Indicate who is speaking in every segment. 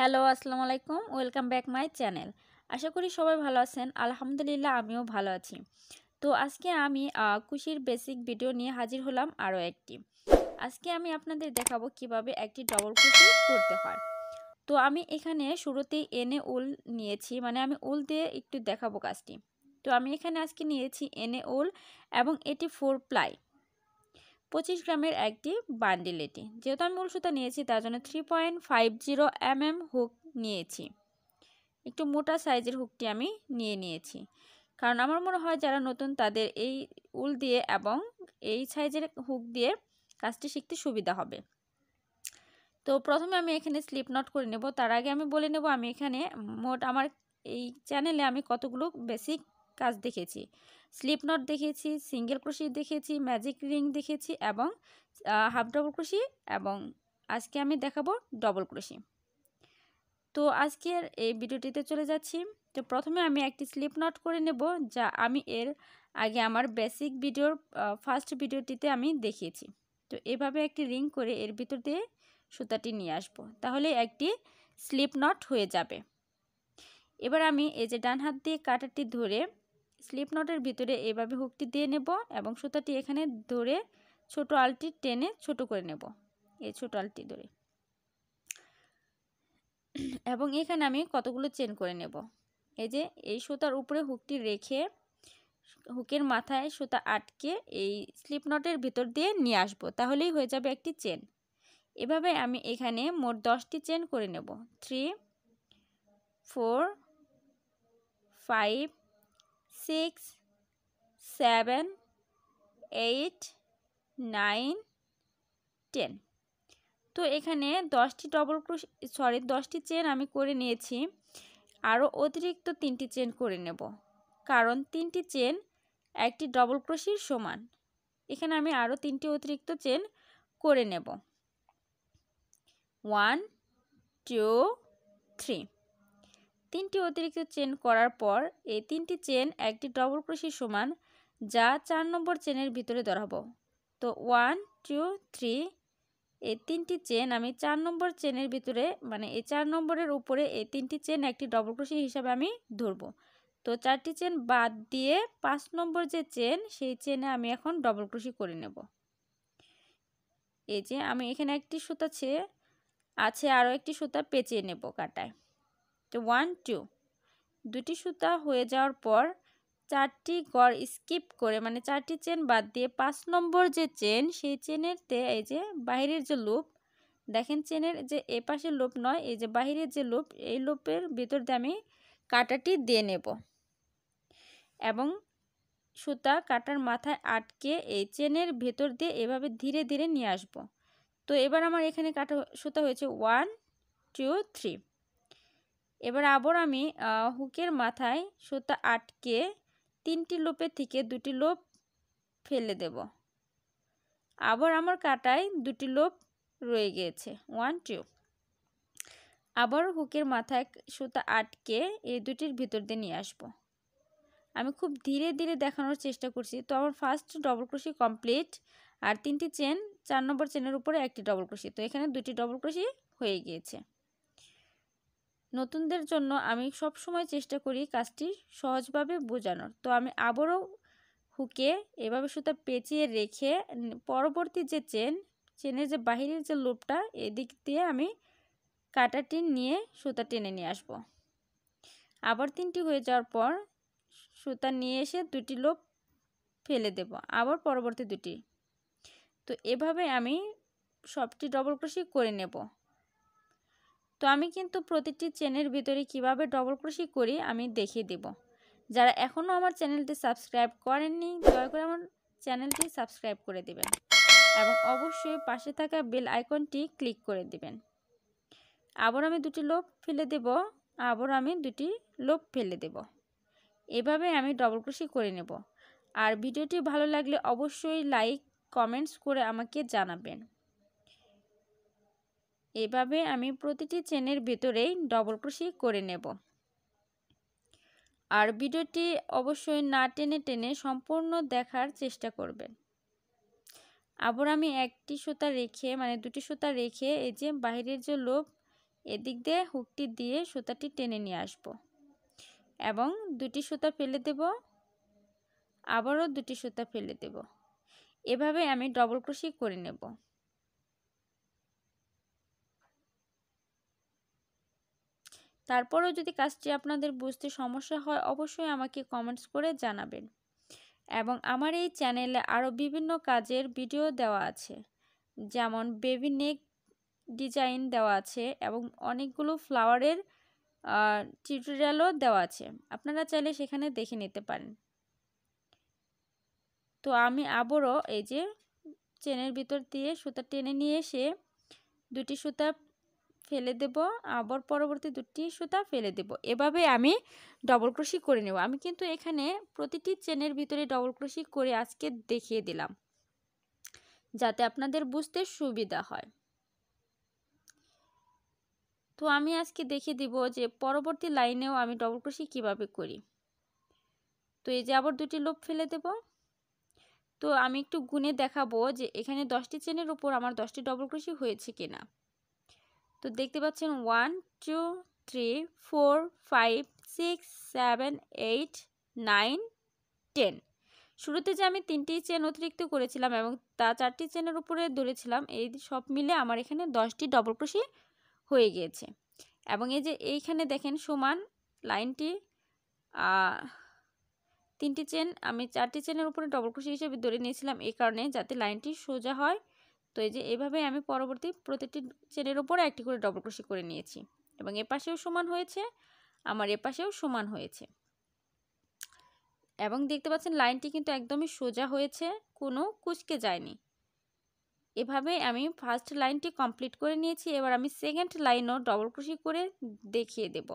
Speaker 1: hello আসসালামু আলাইকুম welcome back my channel আশা করি সবাই ভালো আছেন আলহামদুলিল্লাহ আমিও ভালো আছি তো আজকে আমি কুশির বেসিক ভিডিও নিয়ে হাজির হলাম আরও একটি আজকে আমি আপনাদের দেখাবো কিভাবে একটি ডবল কুশি করতে হয় তো আমি এখানে শুরুতেই এনে উল নিয়েছি মানে আমি উল দিয়ে একটু দেখাবো কাজটি তো আমি এখানে আজকে নিয়েছি এনে উল এবং এটি ফোর প্লাই পঁচিশ গ্রামের একটি বান্ডিল এটি যেহেতু আমি মূল সুতা নিয়েছি তার জন্য three point five zero M hook নিয়েছি একটু মোটা সাইজের হুকটি আমি নিয়ে নিয়েছি কারণ আমার মনে হয় যারা নতুন তাদের এই উল দিয়ে এবং এই সাইজের হুক দিয়ে কাজটি শিখতে সুবিধা হবে তো প্রথমে আমি এখানে স্লিপ নট করে নেব তার আগে আমি বলে নেব আমি এখানে মোট আমার এই চ্যানেলে আমি কতগুলো বেসিক কাজ দেখেছি স্লিপ নট দেখেছি সিঙ্গেল ক্রোশি দেখেছি ম্যাজিক রিং দেখেছি এবং হাফ ডবল ক্রোশি এবং আজকে আমি দেখাবো ডবল ক্রোশি তো আজকের এই ভিডিওটিতে চলে যাচ্ছি তো প্রথমে আমি একটি স্লিপ নট করে নেব যা আমি এর আগে আমার বেসিক ভিডিওর ফার্স্ট ভিডিওটিতে আমি দেখিয়েছি তো এভাবে একটি রিং করে এর ভিতর দিয়ে সুতাটি নিয়ে আসব তাহলে একটি স্লিপ নট হয়ে যাবে এবার আমি এই যে ডান হাত দিয়ে কাটাটি ধরে স্লিপ নটের ভিতরে এভাবে হুকটি দিয়ে নেব এবং সুতাটি এখানে ধরে ছোট আলটি টেনে ছোট করে নেব এই ছোট আলটি ধরে এবং এখানে আমি কতগুলো চেন করে নেব এই যে এই সুতার উপরে হুকটি রেখে হুকের মাথায় সুতা আটকে এই স্লিপ নটের ভিতর দিয়ে নিয়ে আসব তাহলেই হয়ে যাবে একটি চেন এভাবে আমি এখানে মোট দশটি চেন করে নেব three four five six seven eight nine ten তো এখানে দশটি ডবল ক্রোশ সরি দশটি চেন আমি করে নিয়েছি আরও অতিরিক্ত তিনটি চেন করে নেব কারণ তিনটি চেন একটি ডবল ক্রোশির সমান এখানে আমি আরও তিনটি অতিরিক্ত চেন করে নেব ওয়ান টু থ্রি তিনটি অতিরিক্ত চেন করার পর এই তিনটি চেন একটি ডবল ক্রোশি সমান যা চার নম্বর চেনের ভিতরে ধরাবো তো ওয়ান টু থ্রি এই তিনটি চেন আমি চার নম্বর চেনের ভিতরে মানে এই চার নম্বরের উপরে এই তিনটি চেন একটি ডবল ক্রোশি হিসাবে আমি ধরব তো চারটি চেন বাদ দিয়ে পাঁচ নম্বর যে চেন সেই চেনে আমি এখন ডবল ক্রোশি করে নেব এই যে আমি এখানে একটি সুতা ছে আছে আরও একটি সুতা পেঁচিয়ে নেব কাটায় তো ওয়ান টু দুটি সুতা হয়ে যাওয়ার পর চারটি গড় স্কিপ করে মানে চারটি চেন বাদ দিয়ে পাঁচ নম্বর যে চেন সেই চেনের তে এই যে বাহিরের যে লুপ দেখেন চেনের যে এপাশের লোপ নয় এই যে বাহিরের যে লোপ এই লোপের ভিতর দিয়ে আমি কাটাটি দিয়ে নেব এবং সুতা কাটার মাথায় আটকে এই চেনের ভেতর দিয়ে এভাবে ধীরে ধীরে নিয়ে আসব তো এবার আমার এখানে কাটা সুতা হয়েছে ওয়ান টু থ্রি এবার আবার আমি হুকের মাথায় সুতা আটকে তিনটি লোপের থেকে দুটি লোপ ফেলে দেব আবার আমার কাটায় দুটি লোপ রয়ে গিয়েছে ওয়ান টু আবার হুকের মাথায় সুতা আটকে এই দুটির ভিতর দিয়ে নিয়ে আসব আমি খুব ধীরে ধীরে দেখানোর চেষ্টা করছি তো আমার ফার্স্ট ডবল ক্রোশি কমপ্লিট আর তিনটি চেন চার নম্বর চেনের উপরে একটি ডবল ক্রোশি তো এখানে দুটি ডবল ক্রোশি হয়ে গিয়েছে নতুনদের জন্য আমি সব সময় চেষ্টা করি কাজটি সহজভাবে বোঝানোর তো আমি আবারও হুকে এভাবে সুতা পেঁচিয়ে রেখে পরবর্তী যে চেন চেনের যে বাহিরের যে লোপটা এদিক দিয়ে আমি কাটাটি নিয়ে সুতা টেনে নিয়ে আসব আবার তিনটি হয়ে যাওয়ার পর সুতা নিয়ে এসে দুটি লোপ ফেলে দেব আবার পরবর্তী দুটি তো এভাবে আমি সবটি ডবল ক্রোশি করে নেব তো আমি কিন্তু প্রতিটি চেনের ভিতরে কিভাবে ডবল ক্রোশি করি আমি দেখিয়ে দেব যারা এখনও আমার চ্যানেলটি সাবস্ক্রাইব করেননি দয়া করে আমার চ্যানেলটি সাবস্ক্রাইব করে দেবেন এবং অবশ্যই পাশে থাকা বেল আইকনটি ক্লিক করে দেবেন আবার আমি দুটি লোভ ফেলে দেব আবার আমি দুটি লোভ ফেলে দেব এভাবে আমি ডবল ক্রোশি করে নেব আর ভিডিওটি ভালো লাগলে অবশ্যই লাইক কমেন্টস করে আমাকে জানাবেন এভাবে আমি প্রতিটি চেনের ভিতরেই ডবল ক্রোশি করে নেব আর ভিডিওটি অবশ্যই না টেনে টেনে সম্পূর্ণ দেখার চেষ্টা করবেন আবার আমি একটি সুতা রেখে মানে দুটি সুতা রেখে এই যে বাহিরের যে লোভ এদিক দিয়ে হুকটি দিয়ে সুতাটি টেনে নিয়ে আসব এবং দুটি সুতা ফেলে দেব আবারও দুটি সুতা ফেলে দেব এভাবে আমি ডবল ক্রোশি করে নেব তারপরেও যদি কাজটি আপনাদের বুঝতে সমস্যা হয় অবশ্যই আমাকে কমেন্টস করে জানাবেন এবং আমার এই চ্যানেলে আরও বিভিন্ন কাজের ভিডিও দেওয়া আছে যেমন বেবি নেক ডিজাইন দেওয়া আছে এবং অনেকগুলো ফ্লাওয়ারের টিউটোরিয়ালও দেওয়া আছে আপনারা চাইলে সেখানে দেখে নিতে পারেন তো আমি আবারও এই যে চেনের ভিতর দিয়ে সুতা টেনে নিয়ে এসে দুটি সুতা ফেলে দেব আবার পরবর্তী দুটি সুতা ফেলে দেব এভাবে আমি ডবল ক্রোশি করে নেব আমি কিন্তু এখানে প্রতিটি চেনের ভিতরে ডবল ক্রোশি করে আজকে দেখিয়ে দিলাম যাতে আপনাদের বুঝতে সুবিধা হয় তো আমি আজকে দেখে দিব যে পরবর্তী লাইনেও আমি ডবল ক্রোশি কিভাবে করি তো এই যে আবার দুটি লোপ ফেলে দেব তো আমি একটু গুনে দেখাবো যে এখানে দশটি চেনের উপর আমার দশটি ডবল ক্রোশি হয়েছে কিনা তো দেখতে পাচ্ছেন one two three four five six seven eight nine ten শুরুতে যে আমি তিনটি চেন অতিরিক্ত করেছিলাম এবং তা চারটি চেনের উপরে ধরেছিলাম এই সব মিলে আমার এখানে দশটি ডবল ক্রোশি হয়ে গিয়েছে এবং এই যে এইখানে দেখেন সমান লাইনটি তিনটি চেন আমি চারটি চেনের উপরে ডবল ক্রোশি হিসেবে ধরে নিয়েছিলাম এই কারণে যাতে লাইনটি সোজা হয় তো এই যে এভাবে আমি পরবর্তী প্রতিটি চেনের ওপরে একটি করে ডবল ক্রোশি করে নিয়েছি এবং এ পাশেও সমান হয়েছে আমার এ পাশেও সমান হয়েছে এবং দেখতে পাচ্ছেন লাইনটি কিন্তু একদমই সোজা হয়েছে কোনো কুচকে যায়নি এভাবে আমি ফার্স্ট লাইনটি কমপ্লিট করে নিয়েছি এবার আমি সেকেন্ড লাইনও ডবল ক্রোশি করে দেখিয়ে দেব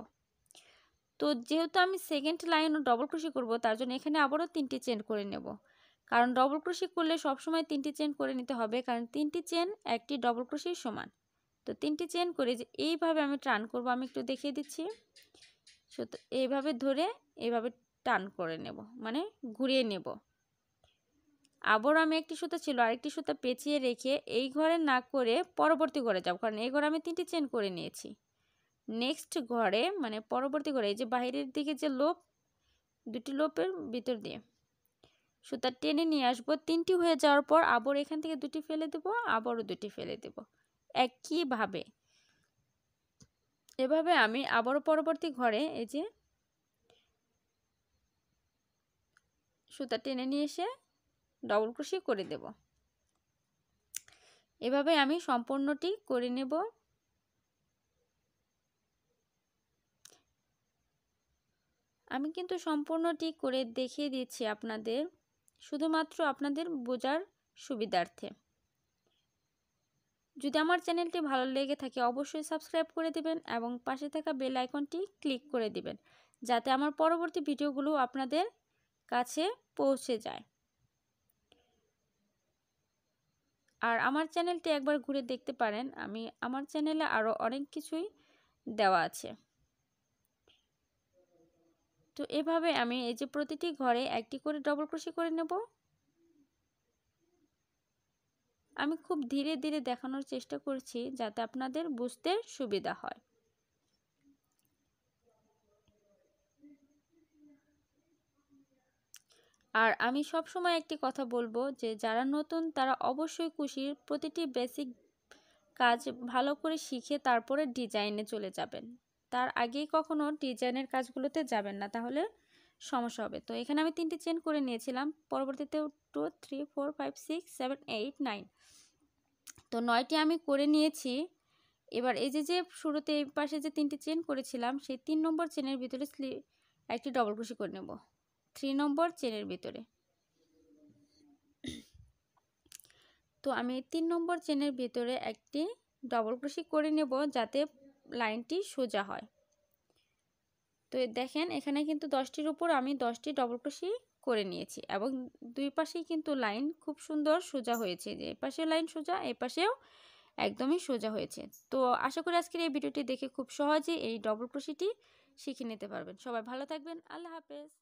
Speaker 1: তো যেহেতু আমি সেকেন্ড লাইনও ডবল ক্রোশি করব তার জন্য এখানে আবারও তিনটি চেন করে নেব কারণ ডবল ক্রোশি করলে সবসময় তিনটি চেন করে নিতে হবে কারণ তিনটি চেন একটি ডবল ক্রোশির সমান তো তিনটি চেন করে যে এইভাবে আমি টান করব আমি একটু দেখিয়ে দিচ্ছি সো এইভাবে ধরে এইভাবে টান করে নেব মানে ঘুরিয়ে নেব আবার আমি একটি সুতা ছিল আরেকটি সুতা পেঁচিয়ে রেখে এই ঘরে না করে পরবর্তী ঘরে যাব কারণ এই ঘরে আমি তিনটি চেন করে নিয়েছি নেক্সট ঘরে মানে পরবর্তী ঘরে এই যে বাইরের দিকে যে লোপ দুটি লোপের ভিতর দিয়ে সুতা টেনে নিয়ে আসবো তিনটি হয়ে যাওয়ার পর আবার এখান থেকে দুটি ফেলে দেব আবারও দুটি ফেলে দেব একইভাবে এভাবে আমি আবারও পরবর্তী ঘরে এই যে সুতা টেনে নিয়ে এসে ডবল ক্রোশি করে দেব এভাবে আমি সম্পূর্ণটি করে নেব আমি কিন্তু সম্পূর্ণটি করে দেখিয়ে দিচ্ছি আপনাদের শুধুমাত্র আপনাদের বোঝার সুবিধার্থে যদি আমার চ্যানেলটি ভালো লেগে থাকে অবশ্যই সাবস্ক্রাইব করে দিবেন এবং পাশে থাকা বেল আইকনটি ক্লিক করে দিবেন যাতে আমার পরবর্তী ভিডিওগুলো আপনাদের কাছে পৌঁছে যায় আর আমার চ্যানেলটি একবার ঘুরে দেখতে পারেন আমি আমার চ্যানেলে আরও অনেক কিছুই দেওয়া আছে তো এভাবে আমি এই যে প্রতিটি ঘরে একটি করে ডবল ক্রোশি করে নেব আমি খুব ধীরে ধীরে দেখানোর চেষ্টা করছি যাতে আপনাদের বুঝতে সুবিধা হয় আর আমি সব সময় একটি কথা বলবো যে যারা নতুন তারা অবশ্যই খুশির প্রতিটি বেসিক কাজ ভালো করে শিখে তারপরে ডিজাইনে চলে যাবেন তার আগেই কখনো ডিজাইনের কাজগুলোতে যাবেন না তাহলে সমস্যা হবে তো এখানে আমি তিনটি চেন করে নিয়েছিলাম পরবর্তীতে two three four five six seven eight nine তো নয়টি আমি করে নিয়েছি এবার এই যে যে শুরুতে এই পাশে যে তিনটি চেন করেছিলাম সেই তিন নম্বর চেনের ভিতরে স্লিপ একটি ডবল ক্রোশি করে নেব থ্রি নম্বর চেনের ভিতরে তো আমি তিন নম্বর চেনের ভিতরে একটি ডবল ক্রোশি করে নেব যাতে লাইনটি সোজা হয় তো দেখেন এখানে কিন্তু দশটির উপর আমি দশটি ডবল ক্রোশি করে নিয়েছি এবং দুই পাশেই কিন্তু লাইন খুব সুন্দর সোজা হয়েছে যে এপাশে লাইন সোজা এপাশেও একদমই সোজা হয়েছে তো আশা করি আজকের এই ভিডিওটি দেখে খুব সহজে এই ডবল ক্রোশিটি শিখে নিতে পারবেন সবাই ভালো থাকবেন আল্লাহ হাফেজ